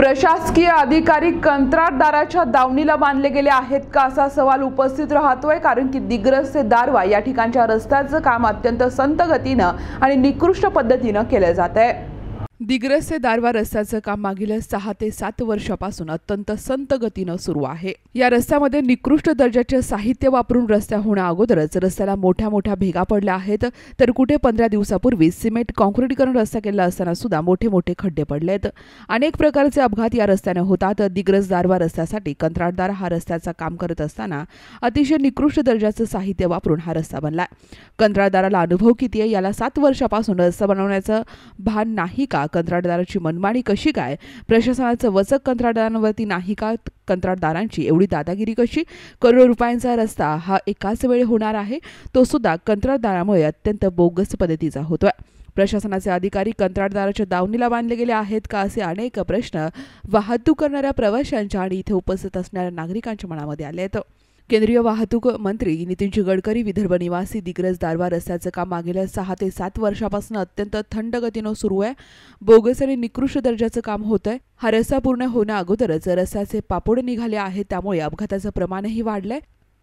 प्रशासकीय अधिकारी कंत्राटदाराच्या दावणीला बांधले गेले आहेत का असा सवाल उपस्थित राहतोय कारण की दिग्रस ते दारवा या ठिकाणच्या रस्त्याचं काम अत्यंत संत गतीनं आणि निकृष्ट पद्धतीनं केलं जात आहे दिग्रस ते दारवा रस्त्याचं काम मागील सहा ते सात वर्षापासून अत्यंत संत गतीनं सुरू आहे या रस्त्यामध्ये निकृष्ट दर्जाचे साहित्य वापरून रस्त्या होण्या अगोदरच रस्त्याला मोठ्या मोठ्या भेगा पडल्या आहेत तर कुठे पंधरा दिवसापूर्वी सिमेंट करून रस्ता केला असताना सुद्धा मोठे मोठे खड्डे पडलेत अनेक प्रकारचे अपघात या रस्त्याने होतात दिग्रस दारवा रस्त्यासाठी कंत्राटदार हा रस्त्याचा काम करत असताना अतिशय निकृष्ट दर्जाचं साहित्य वापरून हा रस्ता बनला कंत्राटदाराला अनुभव किती आहे याला सात वर्षापासून रस्ता बनवण्याचं भान नाही का कंत्राटदाराची मनमानी कशी काय प्रशासनाचं वचक कंत्राटदारांवरती नाही का कंत्राटदारांची एवढी दादागिरी कशी करोडो रुपयांचा रस्ता हा एकाच वेळी होणार आहे तो सुद्धा कंत्राटदारामुळे अत्यंत बोगस पद्धतीचा होतोय प्रशासनाचे अधिकारी कंत्राटदाराच्या दावणीला बांधले गेले आहेत का असे अनेक प्रश्न वाहतूक करणाऱ्या प्रवाशांच्या आणि इथे उपस्थित असणाऱ्या नागरिकांच्या मनामध्ये आले आहेत केंद्रीय वाहतूक मंत्री नितीनजी गडकरी विदर्भ निवासी दिग्रज दारवा रस्त्याचं काम मागील सहा ते सात वर्षापासून अत्यंत थंड गतीनं सुरू आहे बोगस आणि निकृष्ट दर्जाचं काम होतंय हा रस्ता पूर्ण होण्या अगोदरच रस्त्याचे पापोडे निघाले आहेत त्यामुळे अपघाताचं प्रमाणही वाढलंय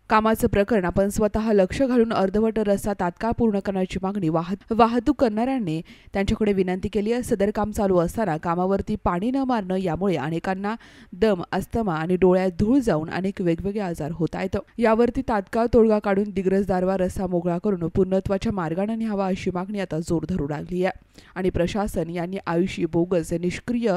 कामाचं प्रकरण आपण स्वतः लक्ष घालून अर्धवट रस्ता तात्काळ पूर्ण करण्याची मागणी वाहत वाहतूक करणाऱ्यांनी त्यांच्याकडे विनंती केली आहे सदर काम चालू असताना कामावरती पाणी न मारणं यामुळे अनेकांना दम अस्थमा आणि डोळ्यात धूळ जाऊन अनेक वेगवेगळे आजार होत आहेत यावरती तात्काळ तोडगा काढून दारवा रस्ता मोकळा करून पूर्णत्वाच्या मार्गाने न्यावा अशी मागणी आता जोर धरू लागली आहे आणि प्रशासन यांनी आयुषी बोगस निष्क्रिय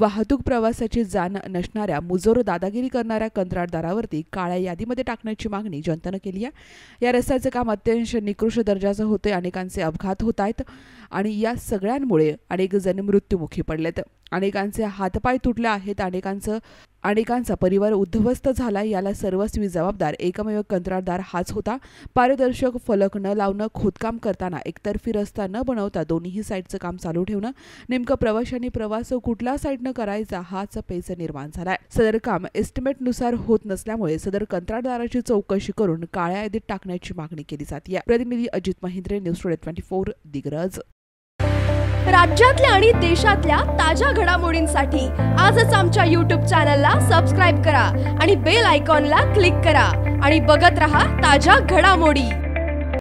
वाहतूक प्रवासाची जाण नसणाऱ्या मुजोर दादागिरी करणाऱ्या कंत्राटदारावरती काळ्या यादीमध्ये टाकण्याची करण्याची मागणी जनतेनं केली आहे या रस्त्याचं काम अत्यंत निकृष दर्जाचं होतं अनेकांचे अपघात होत आहेत आणि या सगळ्यांमुळे अनेक जण मृत्युमुखी पडलेत अनेकांचे हातपाय तुटले आहेत अनेकांचं अनेकांचा परिवार उद्ध्वस्त झाला याला सर्वस्वी जबाबदार एकमेव कंत्राटदार हाच होता पारदर्शक फलक न लावणं खोदकाम करताना एकतर्फी रस्ता न बनवता दोन्ही साईडचं काम चालू ठेवणं नेमकं प्रवाशांनी प्रवास कुठल्या साईडनं करायचा हाच पेच निर्माण झालाय सदर काम नुसार होत नसल्यामुळे सदर कंत्राटदाराची चौकशी करून काळ्या यादीत टाकण्याची मागणी केली जाते प्रतिनिधी Ajit Mahindre news twenty four दिग्रज राज्यातल्या आणि देशातल्या ताज्या घडामोडींसाठी आजच आमच्या यूट्यूब चॅनलला सबस्क्राईब करा आणि बेल आयकॉनला क्लिक करा आणि बघत रहा ताज्या घडामोडी